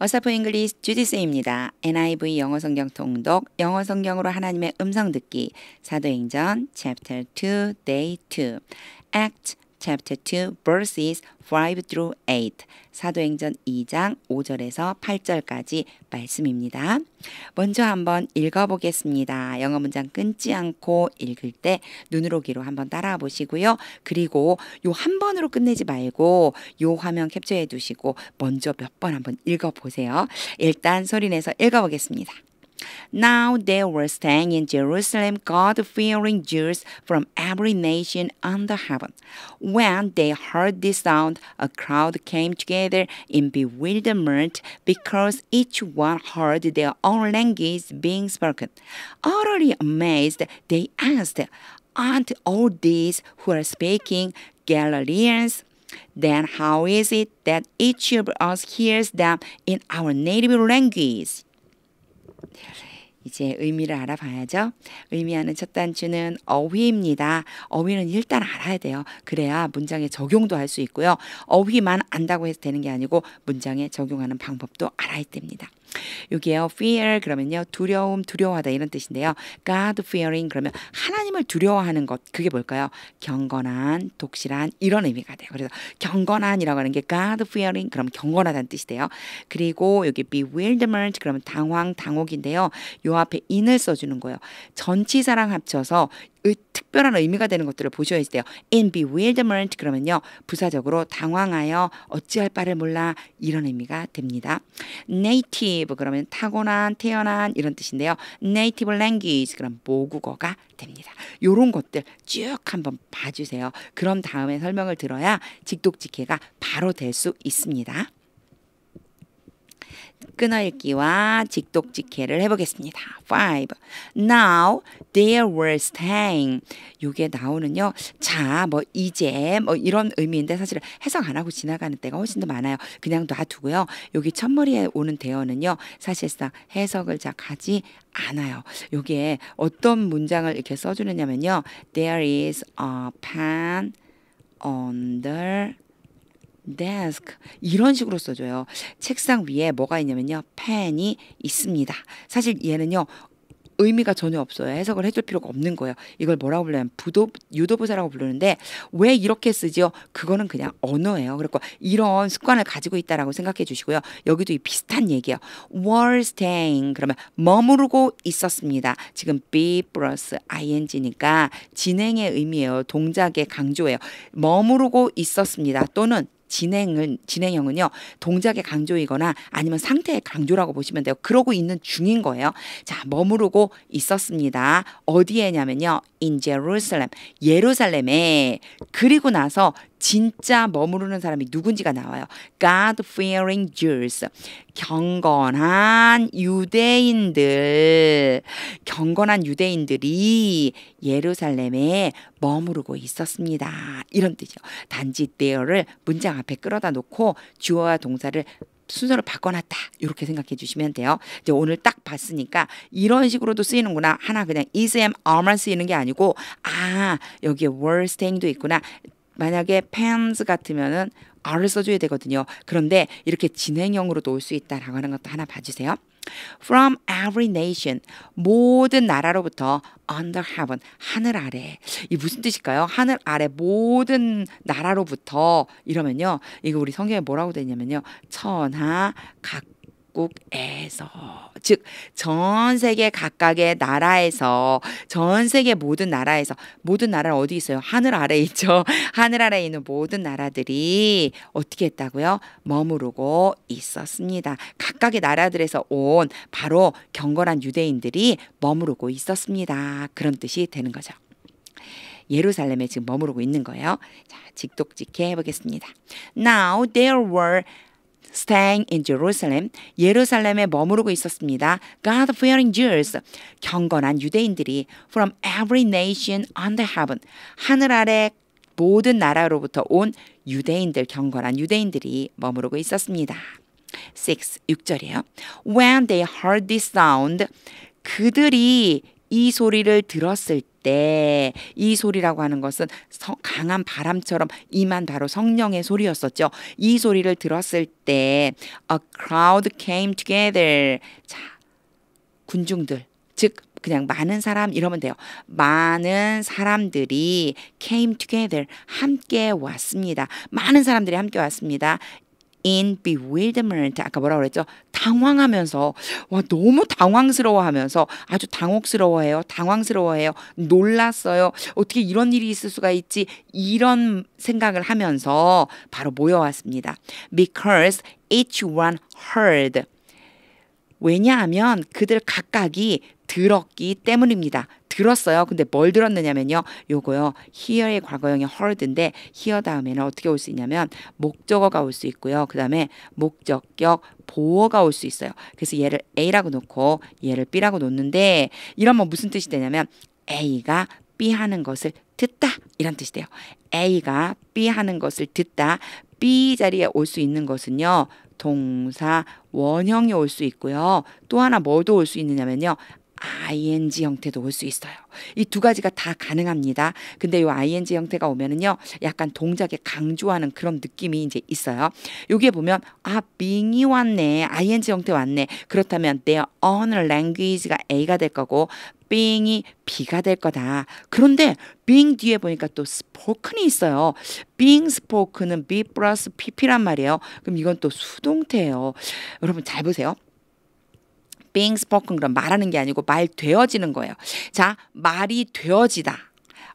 어사프 잉글리스 주디스입니다. NIV 영어 성경 통독, 영어 성경으로 하나님의 음성 듣기, 사도행전 c h 2 d a 2. a c chapter 2 verses 5 through 8 사도행전 2장 5절에서 8절까지 말씀입니다. 먼저 한번 읽어보겠습니다. 영어 문장 끊지 않고 읽을 때 눈으로 귀로 한번 따라와 보시고요. 그리고 요 한 번으로 끝내지 말고 요 화면 캡처해 두시고 먼저 몇 번 한번 읽어보세요. 일단 소리 내서 읽어보겠습니다. Now there were staying in Jerusalem God fearing Jews from every nation under heaven. When they heard this sound, a crowd came together in bewilderment because each one heard their own language being spoken. Utterly amazed, they asked, Aren't all these who are speaking Galileans? Then how is it that each of us hears them in our native language? 이제 의미를 알아봐야죠. 의미하는 첫 단추는 어휘입니다. 어휘는 일단 알아야 돼요. 그래야 문장에 적용도 할 수 있고요. 어휘만 안다고 해서 되는 게 아니고 문장에 적용하는 방법도 알아야 됩니다. 여기에요. fear 그러면요. 두려움, 두려워하다 이런 뜻인데요. God fearing 그러면 하나님을 두려워하는 것. 그게 뭘까요? 경건한, 독실한 이런 의미가 돼요. 그래서 경건한이라고 하는 게 God fearing 그럼 경건하다는 뜻이돼요 그리고 여기 bewilderment 그러면 당황, 당혹인데요. 요 앞에 in을 써주는 거예요. 전치사랑 합쳐서 특별한 의미가 되는 것들을 보셔야 돼요. In bewilderment 그러면요. 부사적으로 당황하여 어찌할 바를 몰라 이런 의미가 됩니다. Native 그러면 타고난 태어난 이런 뜻인데요. Native language 그럼 모국어가 됩니다. 요런 것들 쭉 한번 봐주세요. 그럼 다음에 설명을 들어야 직독직해가 바로 될 수 있습니다. 끊어읽기와 직독직해를 해보겠습니다. 5. Now t h e r were staying. 요게 나오는요. 자, 뭐 이제 뭐 이런 의미인데 사실 해석 안 하고 지나가는 때가 훨씬 더 많아요. 그냥 놔두고요. 여기 첫머리에 오는 대어는요. 사실상 해석을 잘 가지 않아요. 요게 어떤 문장을 이렇게 써주느냐면요. There is a pen on the desk 이런 식으로 써줘요. 책상 위에 뭐가 있냐면요. 펜이 있습니다. 사실 얘는요. 의미가 전혀 없어요. 해석을 해줄 필요가 없는 거예요. 이걸 뭐라고 불러요? 부도, 유도부사라고 부르는데 왜 이렇게 쓰지요? 그거는 그냥 언어예요. 그리고 이런 습관을 가지고 있다라고 생각해 주시고요. 여기도 이 비슷한 얘기예요. were staying 그러면 머무르고 있었습니다. 지금 be 플러스 ing니까 진행의 의미예요. 동작의 강조예요. 머무르고 있었습니다. 또는 진행은 진행형은요 동작의 강조이거나 아니면 상태의 강조라고 보시면 돼요. 그러고 있는 중인 거예요. 자 머무르고 있었습니다. 어디에냐면요 in Jerusalem 예루살렘에 그리고 나서 진짜 머무르는 사람이 누군지가 나와요. God-fearing Jews. 경건한 유대인들, 경건한 유대인들이 예루살렘에 머무르고 있었습니다. 이런 뜻이요. 단지 there를 문장 앞에 끌어다 놓고 주어와 동사를 순서를 바꿔놨다 이렇게 생각해 주시면 돼요. 이제 오늘 딱 봤으니까 이런 식으로도 쓰이는구나. 하나 그냥 is am are만 쓰이는 게 아니고 아 여기에 were staying도 있구나. 만약에 pans 같으면은 r을 써줘야 되거든요. 그런데 이렇게 진행형으로도 올수 있다라고 하는 것도 하나 봐주세요. From every nation, 모든 나라로부터 under heaven, 하늘 아래. 이 무슨 뜻일까요? 하늘 아래 모든 나라로부터 이러면요. 이거 우리 성경에 뭐라고 되냐면요. 천하 각국에서 즉전 세계 각각의 나라에서 전 세계 모든 나라에서 모든 나라 어디 있어요? 하늘 아래 있죠. 하늘 아래 있는 모든 나라들이 어떻게 했다고요? 머무르고 있었습니다. 각각의 나라들에서 온 바로 경건한 유대인들이 머무르고 있었습니다. 그런 뜻이 되는 거죠. 예루살렘에 지금 머무르고 있는 거예요. 자, 직독직해 보겠습니다. Now there were staying in Jerusalem, 예루살렘에 머무르고 있었습니다. God-fearing Jews, 경건한 유대인들이 from every nation under heaven, 하늘 아래 모든 나라로부터 온 유대인들, 경건한 유대인들이 머무르고 있었습니다. 6, 6절이에요. When they heard this sound, 그들이 이 소리를 들었을 때 이 소리라고 하는 것은 강한 바람처럼 이만 바로 성령의 소리였었죠. 이 소리를 들었을 때 a crowd came together. 자, 군중들 즉 그냥 많은 사람 이러면 돼요. 많은 사람들이 came together 함께 왔습니다. 많은 사람들이 함께 왔습니다. in bewilderment 아까 뭐라 그랬죠? 당황하면서 와 너무 당황스러워하면서 아주 당혹스러워해요. 당황스러워해요. 놀랐어요. 어떻게 이런 일이 있을 수가 있지? 이런 생각을 하면서 바로 모여왔습니다. Because each one heard 왜냐하면 그들 각각이 들었기 때문입니다. 들었어요. 근데 뭘 들었느냐면요. 요거요. hear의 과거형이 heard인데 hear 다음에는 어떻게 올 수 있냐면 목적어가 올 수 있고요. 그다음에 목적격 보어가 올 수 있어요. 그래서 얘를 A라고 놓고 얘를 B라고 놓는데 이러면 뭐 무슨 뜻이 되냐면 A가 B 하는 것을 듣다 이런 뜻이 돼요. A가 B 하는 것을 듣다. B 자리에 올 수 있는 것은요. 동사 원형이 올 수 있고요. 또 하나 뭐도 올 수 있느냐면요. ing 형태도 올 수 있어요. 이 두 가지가 다 가능합니다. 근데 이 ing 형태가 오면은요. 약간 동작에 강조하는 그런 느낌이 이제 있어요. 여기에 보면 아 being이 왔네. ing 형태 왔네. 그렇다면 their own language가 a가 될 거고 being이 b가 될 거다. 그런데 being 뒤에 보니까 또 spoken이 있어요. being spoken은 be 플러스 pp란 말이에요. 그럼 이건 또 수동태예요. 여러분 잘 보세요. being spoken 그럼 말하는 게 아니고 말 되어지는 거예요. 자, 말이 되어지다.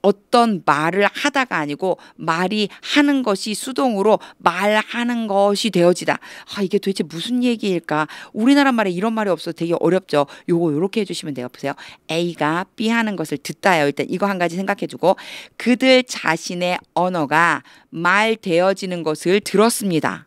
어떤 말을 하다가 아니고 말이 하는 것이 수동으로 말하는 것이 되어지다. 아, 이게 도대체 무슨 얘기일까? 우리나라 말에 이런 말이 없어서 되게 어렵죠. 요거 요렇게 해주시면 돼요. 보세요. A가 B 하는 것을 듣다요. 일단 이거 한 가지 생각해주고 그들 자신의 언어가 말 되어지는 것을 들었습니다.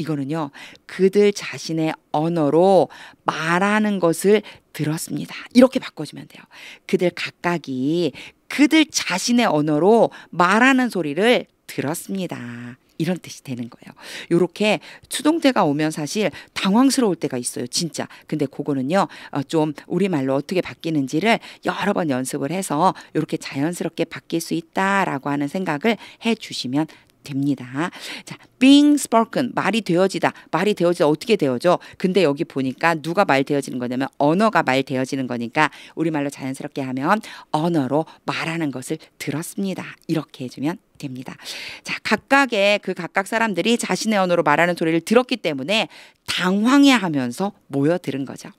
이거는요, 그들 자신의 언어로 말하는 것을 들었습니다. 이렇게 바꿔주면 돼요. 그들 각각이 그들 자신의 언어로 말하는 소리를 들었습니다. 이런 뜻이 되는 거예요. 요렇게 추동태가 오면 사실 당황스러울 때가 있어요. 진짜. 근데 그거는요. 어, 좀 우리말로 어떻게 바뀌는지를 여러 번 연습을 해서 요렇게 자연스럽게 바뀔 수 있다라고 하는 생각을 해 주시면 됩니다. 자, being spoken 말이 되어지다. 말이 되어지다 어떻게 되어져? 근데 여기 보니까 누가 말 되어지는 거냐면 언어가 말 되어지는 거니까 우리말로 자연스럽게 하면 언어로 말하는 것을 들었습니다. 이렇게 해 주면 됩니다. 자, 각각의 그 각각 사람들이 자신의 언어로 말하는 소리를 들었기 때문에 당황해 하면서 모여 들은 거죠.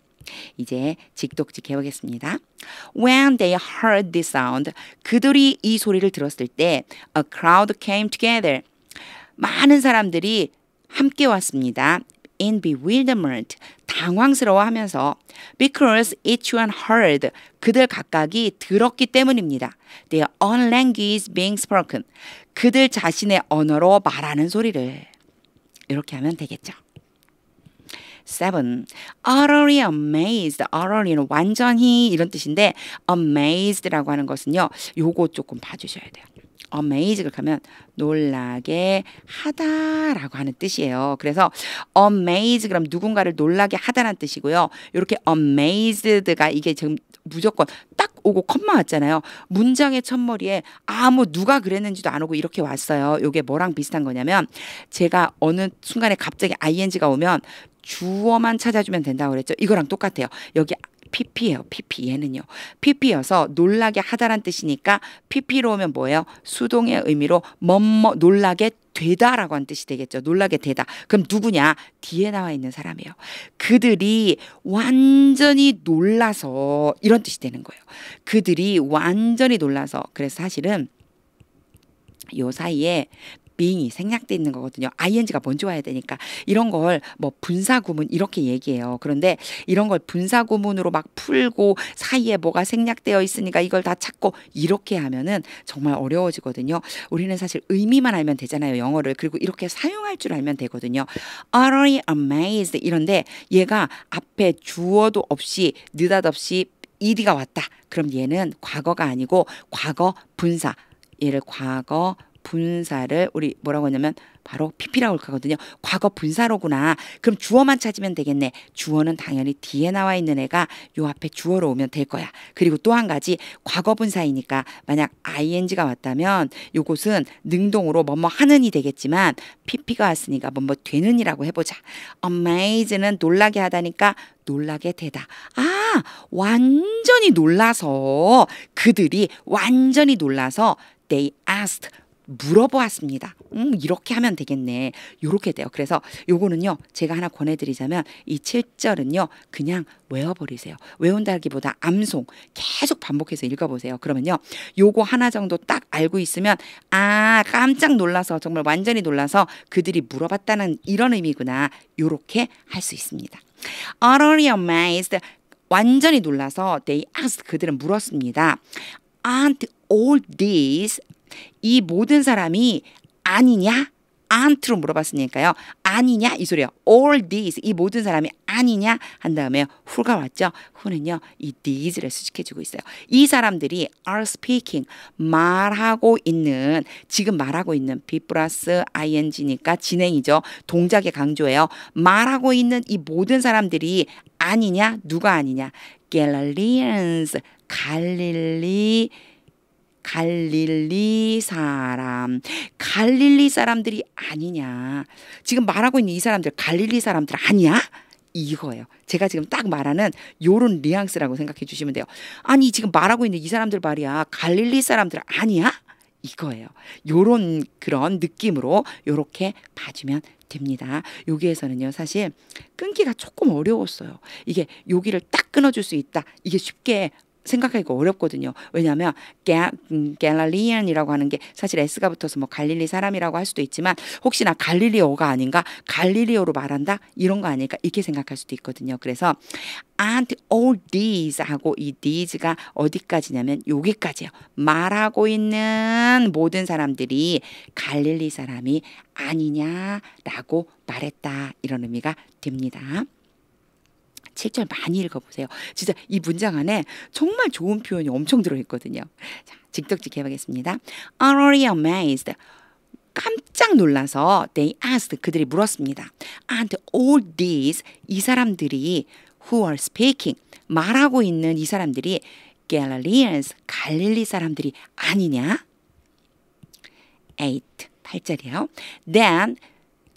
이제 직독직 해보겠습니다. When they heard this sound, 그들이 이 소리를 들었을 때, a crowd came together. 많은 사람들이 함께 왔습니다. In bewilderment, 당황스러워하면서 because each one heard 그들 각각이 들었기 때문입니다. Their own language being spoken 그들 자신의 언어로 말하는 소리를 이렇게 하면 되겠죠. 7. utterly amazed. utterly는 완전히 이런 뜻인데 amazed라고 하는 것은요. 요거 조금 봐주셔야 돼요. amazed 그러면 놀라게 하다라고 하는 뜻이에요. 그래서 amaze 그럼 누군가를 놀라게 하다라는 뜻이고요. 이렇게 amazed가 이게 지금 무조건 딱 오고 컴마 왔잖아요. 문장의 첫머리에 아무 누가 그랬는지도 안 오고 이렇게 왔어요. 요게 뭐랑 비슷한 거냐면 제가 어느 순간에 갑자기 ing가 오면 주어만 찾아주면 된다고 그랬죠. 이거랑 똑같아요. 여기 PP예요. PP 얘는요. PP여서 놀라게 하다란 뜻이니까 PP로 오면 뭐예요? 수동의 의미로 멋머 놀라게 되다라고 한 뜻이 되겠죠. 놀라게 되다. 그럼 누구냐? 뒤에 나와 있는 사람이에요. 그들이 완전히 놀라서 이런 뜻이 되는 거예요. 그들이 완전히 놀라서 그래서 사실은 요 사이에 being이 생략돼 있는 거거든요. ing가 먼저 와야 되니까 이런 걸 뭐 분사구문 이렇게 얘기해요. 그런데 이런 걸 분사구문으로 막 풀고 사이에 뭐가 생략되어 있으니까 이걸 다 찾고 이렇게 하면은 정말 어려워지거든요. 우리는 사실 의미만 알면 되잖아요. 영어를 그리고 이렇게 사용할 줄 알면 되거든요. utterly amazed 이런데 얘가 앞에 주어도 없이 느닷없이 이리가 왔다. 그럼 얘는 과거가 아니고 과거 분사. 얘를 과거 분사를 우리 뭐라고 하냐면 바로 PP라고 하거든요. 거 과거 분사로구나. 그럼 주어만 찾으면 되겠네. 주어는 당연히 뒤에 나와 있는 애가 요 앞에 주어로 오면 될 거야. 그리고 또 한 가지 과거 분사이니까 만약 ing가 왔다면 요곳은 능동으로 뭐뭐 하는이 되겠지만 PP가 왔으니까 뭐뭐 되는이라고 해보자. amaze는 놀라게 하다니까 놀라게 되다. 아, 완전히 놀라서 그들이 완전히 놀라서 they asked 물어보았습니다. 음, 이렇게 하면 되겠네. 요렇게 돼요. 그래서 요거는요. 제가 하나 권해 드리자면 이 7절은요. 그냥 외워 버리세요. 외운다기보다 암송 계속 반복해서 읽어 보세요. 그러면요. 요거 하나 정도 딱 알고 있으면 아, 깜짝 놀라서 정말 완전히 놀라서 그들이 물어봤다는 이런 의미구나. 요렇게 할 수 있습니다. utterly amazed 완전히 놀라서 they asked 그들은 물었습니다. aren't all these 이 모든 사람이 아니냐? 안트로 물어봤으니까요. 아니냐 이소리요 All these 이 모든 사람이 아니냐 한 다음에 w 가 왔죠. w 는요이 these를 수식해주고 있어요. 이 사람들이 are speaking 말하고 있는 지금 말하고 있는 be 플러스 ing니까 진행이죠. 동작의 강조예요. 말하고 있는 이 모든 사람들이 아니냐 누가 아니냐 Galileans 갈릴리 갈릴리 사람, 갈릴리 사람들이 아니냐. 지금 말하고 있는 이 사람들 갈릴리 사람들 아니야? 이거예요. 제가 지금 딱 말하는 요런 뉘앙스라고 생각해 주시면 돼요. 아니 지금 말하고 있는 이 사람들 말이야. 갈릴리 사람들 아니야? 이거예요. 요런 그런 느낌으로 요렇게 봐주면 됩니다. 여기에서는요, 사실 끊기가 조금 어려웠어요. 이게 여기를 딱 끊어줄 수 있다. 이게 쉽게 생각하기가 어렵거든요. 왜냐하면 게, 음, 갤릴리안이라고 하는 게 사실 S가 붙어서 뭐 갈릴리 사람이라고 할 수도 있지만 혹시나 갈릴리어가 아닌가 갈릴리어로 말한다 이런 거 아닐까 이렇게 생각할 수도 있거든요. 그래서 and all these 하고 이 these가 어디까지냐면 여기까지요 말하고 있는 모든 사람들이 갈릴리 사람이 아니냐라고 말했다 이런 의미가 됩니다. 책 7절 많이 읽어보세요. 진짜 이 문장 안에 정말 좋은 표현이 엄청 들어있거든요. 자, 직덕직 해보겠습니다. Utterly amazed. 깜짝 놀라서 they asked 그들이 물었습니다. And all these 이 사람들이 who are speaking 말하고 있는 이 사람들이 Galileans 갈릴리 사람들이 아니냐? 8 8절이요. Then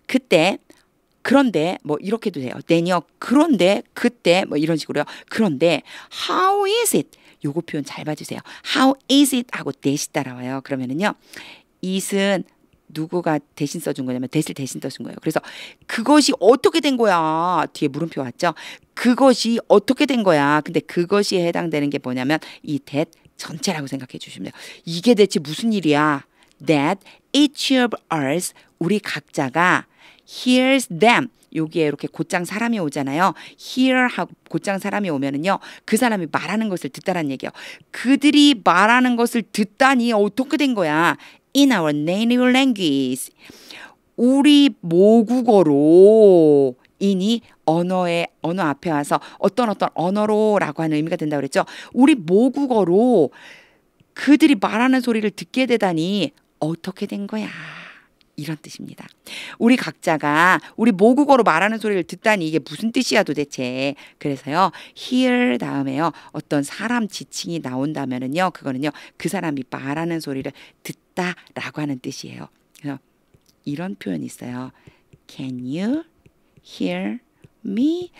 그때 그런데 뭐 이렇게도 돼요. t h 그런데 그때 뭐 이런 식으로요. 그런데 how is it? 요거 표현 잘 봐주세요. How is it? 하고 대시 따라와요. 그러면은요. it은 누구가 대신 써준 거냐면 대실 대신 써준 거예요. 그래서 그것이 어떻게 된 거야? 뒤에 물음표 왔죠? 그것이 어떻게 된 거야? 근데 그것이 해당되는 게 뭐냐면 이 that 전체라고 생각해 주시면 돼요. 이게 대체 무슨 일이야? That each of us 우리 각자가 hears them 여기에 이렇게 곧장 사람이 오잖아요. hear 하고 곧장 사람이 오면은요. 그 사람이 말하는 것을 듣다라는 얘기예요. 그들이 말하는 것을 듣다니 어떻게 된 거야? in our native language. 우리 모국어로 이니 언어의 언어 앞에 와서 어떤 어떤 언어로라고 하는 의미가 된다고 그랬죠. 우리 모국어로 그들이 말하는 소리를 듣게 되다니 어떻게 된 거야? 이런 뜻입니다. 우리 각자가 우리 모국어로 말하는 소리를 듣다니 이게 무슨 뜻이야 도대체. 그래서요. hear 다음에요. 어떤 사람 지칭이 나온다면은요. 그거는요. 그 사람이 말하는 소리를 듣다라고 하는 뜻이에요. 그래서 이런 표현이 있어요. Can you hear me?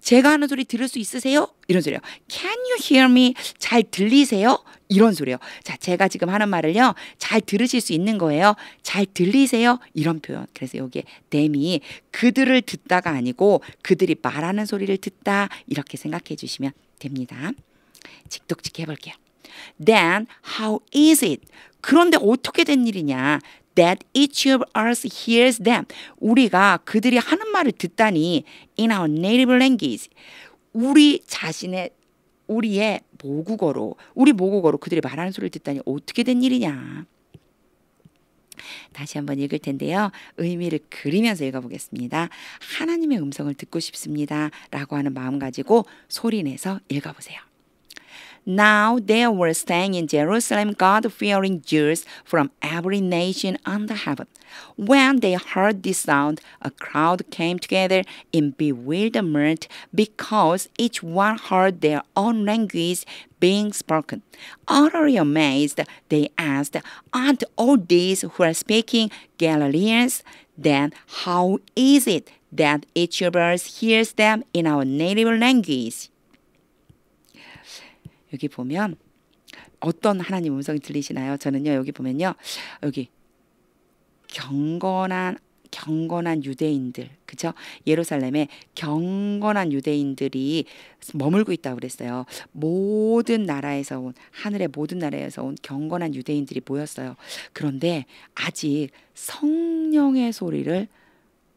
제가 하는 소리 들을 수 있으세요? 이런 소리예요. Can you hear me? 잘 들리세요? 이런 소리예요. 자, 제가 지금 하는 말을요. 잘 들으실 수 있는 거예요. 잘 들리세요? 이런 표현. 그래서 여기에 them이 그들을 듣다가 아니고 그들이 말하는 소리를 듣다 이렇게 생각해 주시면 됩니다. 직독직 해볼게요. Then how is it? 그런데 어떻게 된 일이냐? that each of us hears them. 우리가 그들이 하는 말을 듣다니 in our native language. 우리 자신의 우리의 모국어로 우리 모국어로 그들이 말하는 소리를 듣다니 어떻게 된 일이냐. 다시 한번 읽을 텐데요. 의미를 그리면서 읽어보겠습니다. 하나님의 음성을 듣고 싶습니다. 라고 하는 마음 가지고 소리 내서 읽어보세요. Now there were staying in Jerusalem God fearing Jews from every nation under heaven. When they heard this sound, a crowd came together in bewilderment because each one heard their own language being spoken. Utterly amazed, they asked, Aren't all these who are speaking Galileans? Then how is it that each of us hears them in our native language? 여기 보면 어떤 하나님 음성이 들리시나요? 저는요 여기 보면요 여기 경건한 경건한 유대인들 그죠 예루살렘에 경건한 유대인들이 머물고 있다고 그랬어요 모든 나라에서 온 하늘의 모든 나라에서 온 경건한 유대인들이 모였어요 그런데 아직 성령의 소리를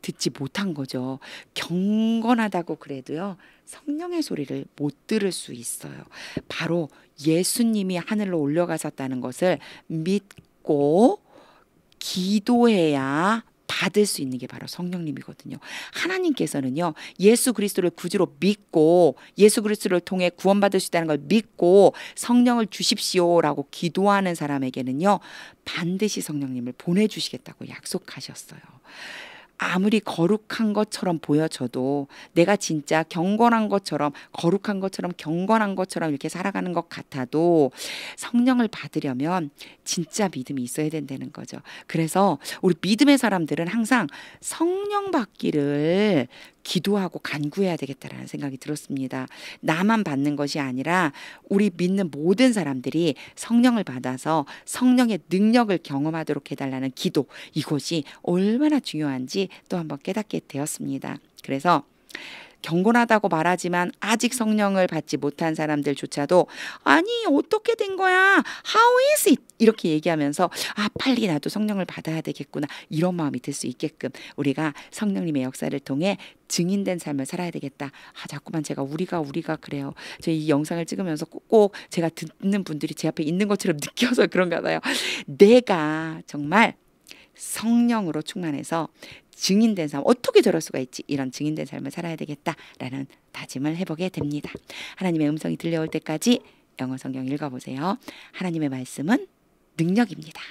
듣지 못한 거죠. 경건하다고 그래도요. 성령의 소리를 못 들을 수 있어요. 바로 예수님이 하늘로 올려가셨다는 것을 믿고 기도해야 받을 수 있는 게 바로 성령님이거든요. 하나님께서는요. 예수 그리스도를 구주로 믿고 예수 그리스도를 통해 구원받을 수 있다는 걸 믿고 성령을 주십시오라고 기도하는 사람에게는요. 반드시 성령님을 보내 주시겠다고 약속하셨어요. 아무리 거룩한 것처럼 보여져도 내가 진짜 경건한 것처럼 거룩한 것처럼 경건한 것처럼 이렇게 살아가는 것 같아도 성령을 받으려면 진짜 믿음이 있어야 된다는 거죠. 그래서 우리 믿음의 사람들은 항상 성령 받기를 기도하고 간구해야 되겠다라는 생각이 들었습니다. 나만 받는 것이 아니라 우리 믿는 모든 사람들이 성령을 받아서 성령의 능력을 경험하도록 해달라는 기도 이것이 얼마나 중요한지 또 한 번 깨닫게 되었습니다. 그래서 경건하다고 말하지만 아직 성령을 받지 못한 사람들조차도 아니 어떻게 된 거야? How is it? 이렇게 얘기하면서 아 빨리 나도 성령을 받아야 되겠구나 이런 마음이 들 수 있게끔 우리가 성령님의 역사를 통해 증인된 삶을 살아야 되겠다. 아 자꾸만 제가 우리가 우리가 그래요. 저이 영상을 찍으면서 꼭꼭 제가 듣는 분들이 제 앞에 있는 것처럼 느껴서 그런가 봐요. 내가 정말 성령으로 충만해서 증인된 삶 어떻게 저럴 수가 있지 이런 증인된 삶을 살아야 되겠다라는 다짐을 해보게 됩니다. 하나님의 음성이 들려올 때까지 영어 성경 읽어보세요. 하나님의 말씀은 능력입니다.